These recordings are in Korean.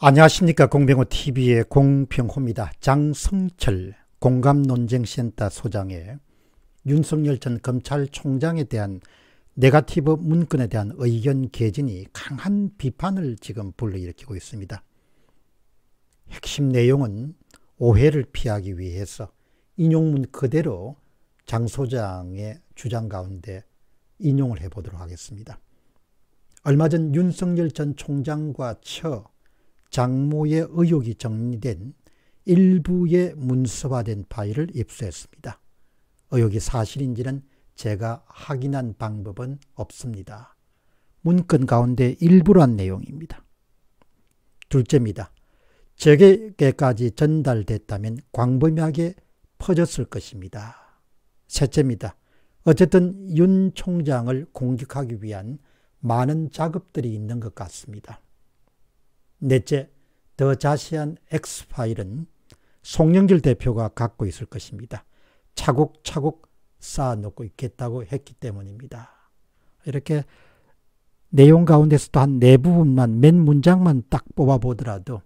안녕하십니까 공병호TV의 공병호입니다. 장성철 공감논쟁센터 소장의 윤석열 전 검찰총장에 대한 네가티브 문건에 대한 의견 개진이 강한 비판을 지금 불러일으키고 있습니다. 핵심 내용은 오해를 피하기 위해서 인용문 그대로 장 소장의 주장 가운데 인용을 해보도록 하겠습니다. 얼마 전 윤석열 전 총장과 처 장모의 의혹이 정리된 일부의 문서화된 파일을 입수했습니다. 의혹이 사실인지는 제가 확인한 방법은 없습니다. 문건 가운데 일부란 내용입니다. 둘째입니다. 적게까지 전달됐다면 광범위하게 퍼졌을 것입니다. 셋째입니다. 어쨌든 윤 총장을 공격하기 위한 많은 작업들이 있는 것 같습니다. 넷째, 더 자세한 X파일은 송영길 대표가 갖고 있을 것입니다. 차곡차곡 쌓아놓고 있겠다고 했기 때문입니다. 이렇게 내용 가운데서도 한 네 부분만, 맨 문장만 딱 뽑아보더라도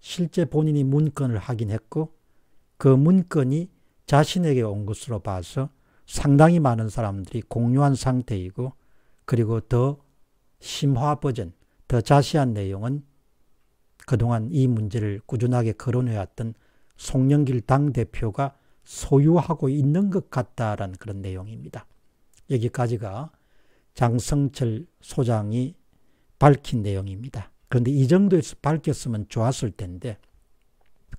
실제 본인이 문건을 확인했고 그 문건이 자신에게 온 것으로 봐서 상당히 많은 사람들이 공유한 상태이고 그리고 더 심화 버전, 더 자세한 내용은 그동안 이 문제를 꾸준하게 거론해왔던 송영길 당대표가 소유하고 있는 것 같다라는 그런 내용입니다. 여기까지가 장성철 소장이 밝힌 내용입니다. 그런데 이 정도에서 밝혔으면 좋았을 텐데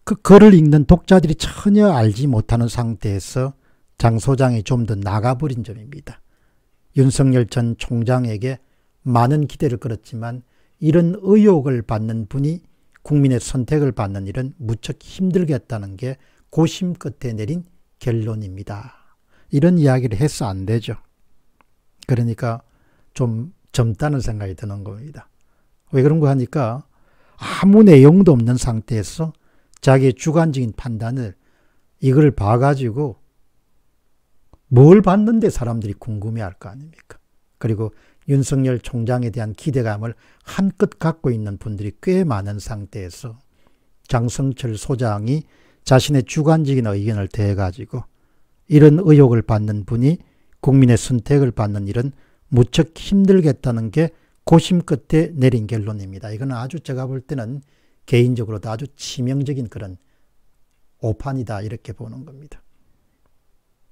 그 글을 읽는 독자들이 전혀 알지 못하는 상태에서 장 소장이 좀 더 나가버린 점입니다. 윤석열 전 총장에게 많은 기대를 걸었지만 이런 의혹을 받는 분이 국민의 선택을 받는 일은 무척 힘들겠다는 게 고심 끝에 내린 결론입니다. 이런 이야기를 해서 안 되죠. 그러니까 좀 젊다는 생각이 드는 겁니다. 왜 그런가 하니까 아무 내용도 없는 상태에서 자기의 주관적인 판단을 이걸 봐가지고 뭘 봤는데 사람들이 궁금해할 거 아닙니까? 그리고 윤석열 총장에 대한 기대감을 한껏 갖고 있는 분들이 꽤 많은 상태에서 장성철 소장이 자신의 주관적인 의견을 대해가지고 이런 의혹을 받는 분이 국민의 선택을 받는 일은 무척 힘들겠다는 게 고심 끝에 내린 결론입니다. 이건 아주 제가 볼 때는 개인적으로도 아주 치명적인 그런 오판이다 이렇게 보는 겁니다.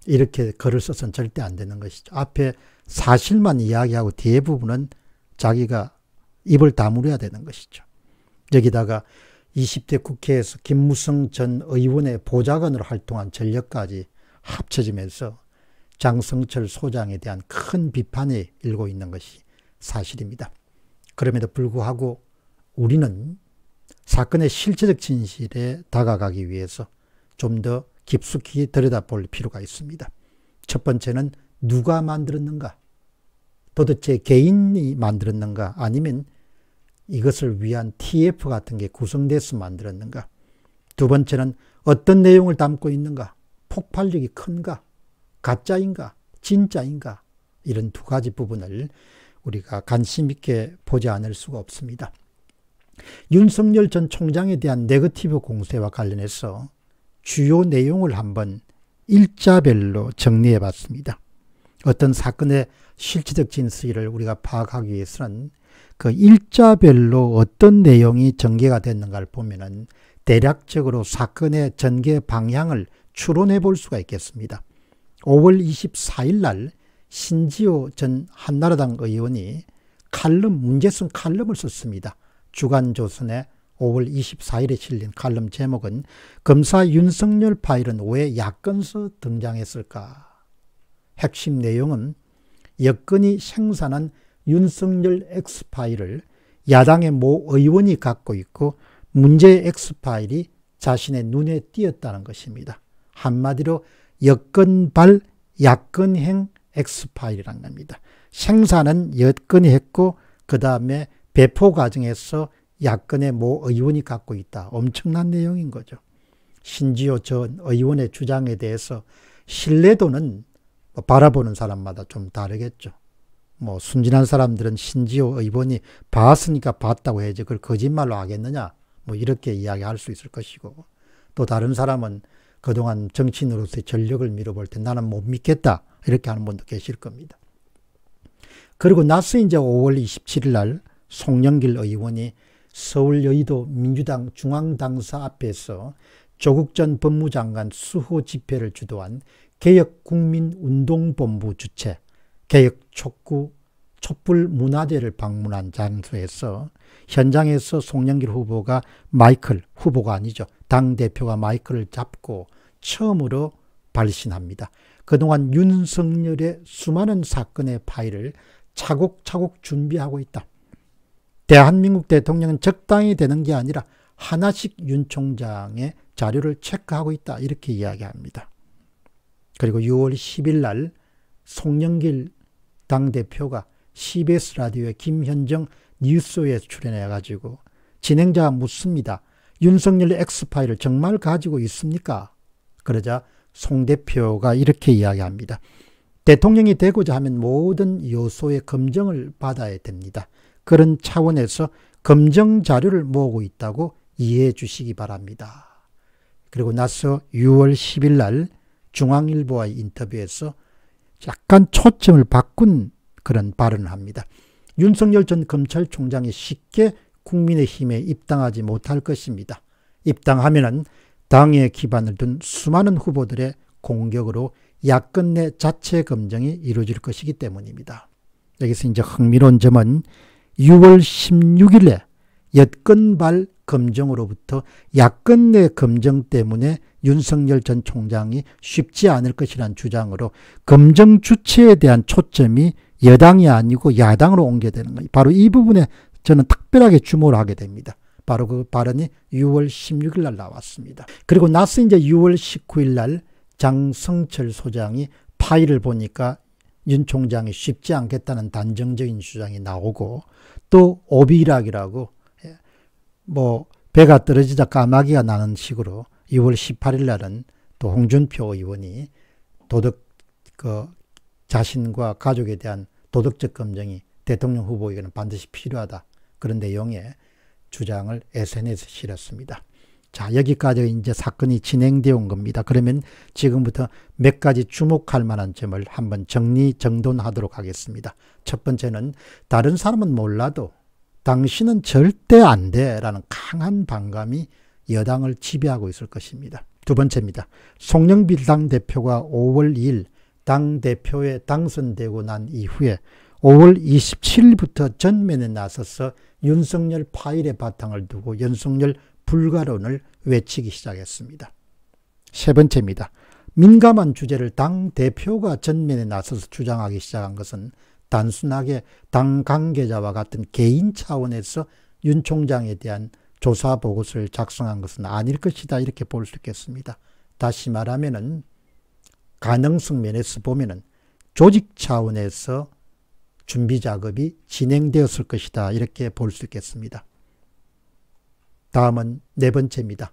이렇게 글을 써서는 절대 안 되는 것이죠. 앞에 사실만 이야기하고 대부분은 자기가 입을 다물어야 되는 것이죠. 여기다가 20대 국회에서 김무성 전 의원의 보좌관으로 활동한 전력까지 합쳐지면서 장성철 소장에 대한 큰 비판이 일고 있는 것이 사실입니다. 그럼에도 불구하고 우리는 사건의 실체적 진실에 다가가기 위해서 좀더 깊숙이 들여다볼 필요가 있습니다. 첫 번째는 누가 만들었는가? 도대체 개인이 만들었는가? 아니면 이것을 위한 TF 같은 게 구성돼서 만들었는가? 두 번째는 어떤 내용을 담고 있는가? 폭발력이 큰가? 가짜인가? 진짜인가? 이런 두 가지 부분을 우리가 관심 있게 보지 않을 수가 없습니다. 윤석열 전 총장에 대한 네거티브 공세와 관련해서 주요 내용을 한번 일자별로 정리해 봤습니다. 어떤 사건의 실질적 진실를 우리가 파악하기 위해서는 그 일자별로 어떤 내용이 전개가 됐는가를 보면은 대략적으로 사건의 전개 방향을 추론해 볼 수가 있겠습니다. 5월 24일 날 신지호 전 한나라당 의원이 칼럼, 문제성 칼럼을 썼습니다. 주간조선의 5월 24일에 실린 칼럼 제목은 검사 윤석열 파일은 왜 약건서 등장했을까? 핵심 내용은 여건이 생산한 윤석열 X파일을 야당의 모 의원이 갖고 있고 문제의 X파일이 자신의 눈에 띄었다는 것입니다. 한마디로 여건발 약건행 X파일이란 겁니다. 생산은 여건이 했고 그 다음에 배포 과정에서 야권의 모 의원이 갖고 있다. 엄청난 내용인 거죠. 심지어 전 의원의 주장에 대해서 신뢰도는 뭐 바라보는 사람마다 좀 다르겠죠. 뭐 순진한 사람들은 심지어 의원이 봤으니까 봤다고 해야지 그걸 거짓말로 하겠느냐 뭐 이렇게 이야기할 수 있을 것이고 또 다른 사람은 그동안 정치인으로서의 전력을 밀어볼 때 나는 못 믿겠다 이렇게 하는 분도 계실 겁니다. 그리고 나서 이제 5월 27일 날 송영길 의원이 서울 여의도 민주당 중앙당사 앞에서 조국 전 법무장관 수호 집회를 주도한 개혁국민운동본부 주최 개혁촉구 촛불문화제를 방문한 장소에서 현장에서 송영길 후보가 마이클, 후보가 아니죠. 당대표가 마이클을 잡고 처음으로 발신합니다. 그동안 윤석열의 수많은 사건의 파일을 차곡차곡 준비하고 있다. 대한민국 대통령은 적당히 되는 게 아니라 하나씩 윤 총장의 자료를 체크하고 있다 이렇게 이야기합니다. 그리고 6월 10일 날 송영길 당대표가 CBS 라디오의 김현정 뉴스에 출연해가지고 진행자 가 묻습니다. 윤석열 엑스파일을 정말 가지고 있습니까? 그러자 송 대표가 이렇게 이야기합니다. 대통령이 되고자 하면 모든 요소의 검증을 받아야 됩니다. 그런 차원에서 검증 자료를 모으고 있다고 이해해 주시기 바랍니다. 그리고 나서 6월 10일 날 중앙일보와의 인터뷰에서 약간 초점을 바꾼 그런 발언을 합니다. 윤석열 전 검찰총장이 쉽게 국민의힘에 입당하지 못할 것입니다. 입당하면은 당의 기반을 둔 수많은 후보들의 공격으로 야권내 자체 검증이 이루어질 것이기 때문입니다. 여기서 이제 흥미로운 점은 6월 16일에 엿건발 검증으로부터 야권내 검정 때문에 윤석열 전 총장이 쉽지 않을 것이란 주장으로 검정 주체에 대한 초점이 여당이 아니고 야당으로 옮겨 되는 거예요. 바로 이 부분에 저는 특별하게 주목을 하게 됩니다. 바로 그 발언이 6월 16일 날 나왔습니다. 그리고 나서 이제 6월 19일 날 장성철 소장이 파일을 보니까 윤 총장이 쉽지 않겠다는 단정적인 주장이 나오고 또 오비락이라고 예, 뭐 배가 떨어지자 까마귀가 나는 식으로 2월 18일 날은 또 홍준표 의원이 도덕 그 자신과 가족에 대한 도덕적 검증이 대통령 후보에게는 반드시 필요하다 그런 내용의 주장을 SNS에 실었습니다. 자, 여기까지 이제 사건이 진행되어 온 겁니다. 그러면 지금부터 몇 가지 주목할 만한 점을 한번 정리, 정돈하도록 하겠습니다. 첫 번째는 다른 사람은 몰라도 당신은 절대 안 돼. 라는 강한 반감이 여당을 지배하고 있을 것입니다. 두 번째입니다. 송영빌 당대표가 5월 2일 당대표에 당선되고 난 이후에 5월 27일부터 전면에 나서서 윤석열 파일의 바탕을 두고 윤석열 불가론을 외치기 시작했습니다. 세 번째입니다. 민감한 주제를 당 대표가 전면에 나서서 주장하기 시작한 것은 단순하게 당 관계자와 같은 개인 차원에서 윤 총장에 대한 조사 보고서를 작성한 것은 아닐 것이다 이렇게 볼 수 있겠습니다. 다시 말하면은 가능성 면에서 보면은 조직 차원에서 준비 작업이 진행되었을 것이다 이렇게 볼 수 있겠습니다. 다음은 네 번째입니다.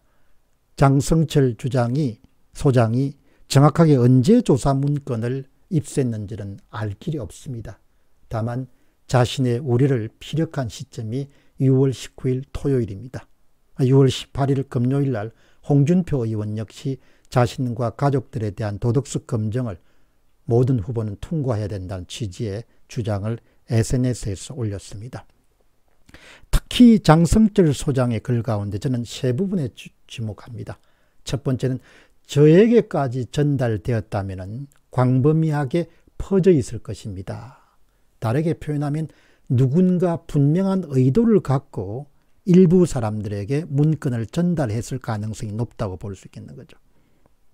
장성철 주장이 소장이 정확하게 언제 조사 문건을 입수했는지는 알 길이 없습니다. 다만 자신의 우려를 피력한 시점이 6월 19일 토요일입니다. 6월 아, 18일 금요일 날 홍준표 의원 역시 자신과 가족들에 대한 도덕적 검증을 모든 후보는 통과해야 된다는 취지의 주장을 SNS에서 올렸습니다. 특장성절 소장의 글 가운데 저는 세 부분에 주목합니다. 첫 번째는 저에게까지 전달되었다면 광범위하게 퍼져 있을 것입니다. 다르게 표현하면 누군가 분명한 의도를 갖고 일부 사람들에게 문건을 전달했을 가능성이 높다고 볼 수 있겠는 거죠.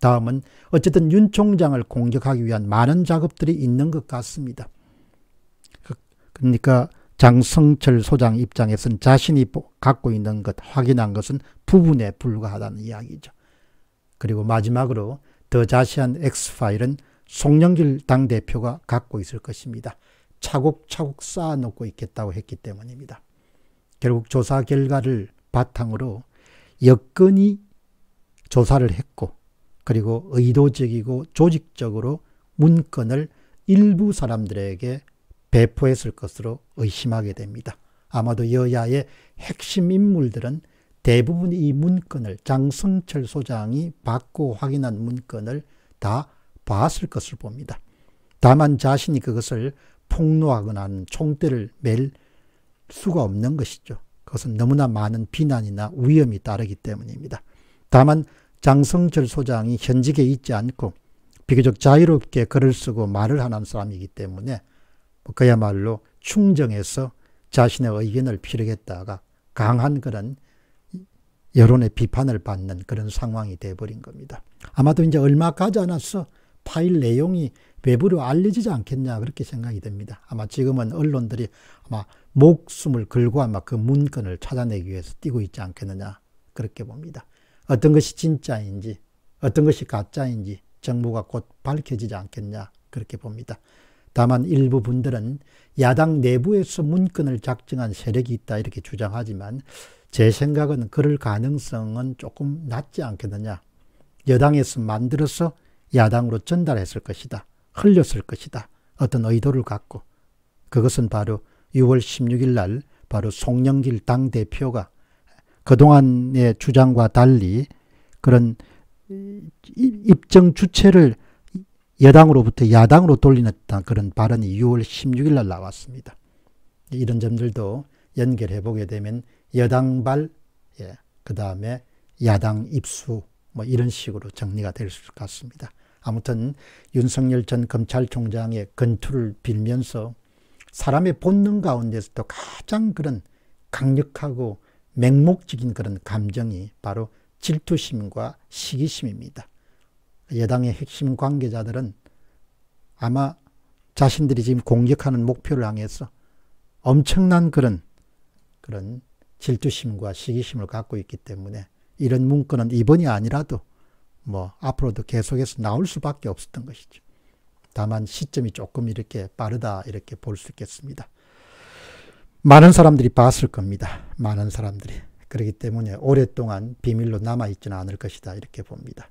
다음은 어쨌든 윤 총장을 공격하기 위한 많은 작업들이 있는 것 같습니다. 그, 그러니까 장성철 소장 입장에선 자신이 갖고 있는 것 확인한 것은 부분에 불과하다는 이야기죠. 그리고 마지막으로 더 자세한 X파일은 송영길 당대표가 갖고 있을 것입니다. 차곡차곡 쌓아놓고 있겠다고 했기 때문입니다. 결국 조사 결과를 바탕으로 여건이 조사를 했고 그리고 의도적이고 조직적으로 문건을 일부 사람들에게 배포했을 것으로 의심하게 됩니다. 아마도 여야의 핵심 인물들은 대부분 이 문건을 장성철 소장이 받고 확인한 문건을 다 봤을 것을 봅니다. 다만 자신이 그것을 폭로하거나 총대를 맬 수가 없는 것이죠. 그것은 너무나 많은 비난이나 위험이 따르기 때문입니다. 다만 장성철 소장이 현직에 있지 않고 비교적 자유롭게 글을 쓰고 말을 하는 사람이기 때문에 그야말로 충정해서 자신의 의견을 피력했다가 강한 그런 여론의 비판을 받는 그런 상황이 돼버린 겁니다. 아마도 이제 얼마 가지 않아서 파일 내용이 외부로 알려지지 않겠냐 그렇게 생각이 됩니다. 아마 지금은 언론들이 아마 목숨을 걸고 아마 그 문건을 찾아내기 위해서 뛰고 있지 않겠느냐 그렇게 봅니다. 어떤 것이 진짜인지 어떤 것이 가짜인지 정보가 곧 밝혀지지 않겠냐 그렇게 봅니다. 다만 일부 분들은 야당 내부에서 문건을 작정한 세력이 있다 이렇게 주장하지만 제 생각은 그럴 가능성은 조금 낮지 않겠느냐. 여당에서 만들어서 야당으로 전달했을 것이다. 흘렸을 것이다. 어떤 의도를 갖고 그것은 바로 6월 16일 날 바로 송영길 당대표가 그동안의 주장과 달리 그런 입정 주체를 여당으로부터 야당으로 돌리냈다 그런 발언이 6월 16일 날 나왔습니다. 이런 점들도 연결해 보게 되면 여당발, 예, 그 다음에 야당 입수 뭐 이런 식으로 정리가 될것 같습니다. 아무튼 윤석열 전 검찰총장의 건투를 빌면서 사람의 본능 가운데서도 가장 그런 강력하고 맹목적인 그런 감정이 바로 질투심과 시기심입니다. 여당의 핵심 관계자들은 아마 자신들이 지금 공격하는 목표를 향해서 엄청난 그런 그런 질투심과 시기심을 갖고 있기 때문에 이런 문건은 이번이 아니라도 뭐 앞으로도 계속해서 나올 수밖에 없었던 것이죠. 다만 시점이 조금 이렇게 빠르다 이렇게 볼 수 있겠습니다. 많은 사람들이 봤을 겁니다. 많은 사람들이. 그렇기 때문에 오랫동안 비밀로 남아있지는 않을 것이다 이렇게 봅니다.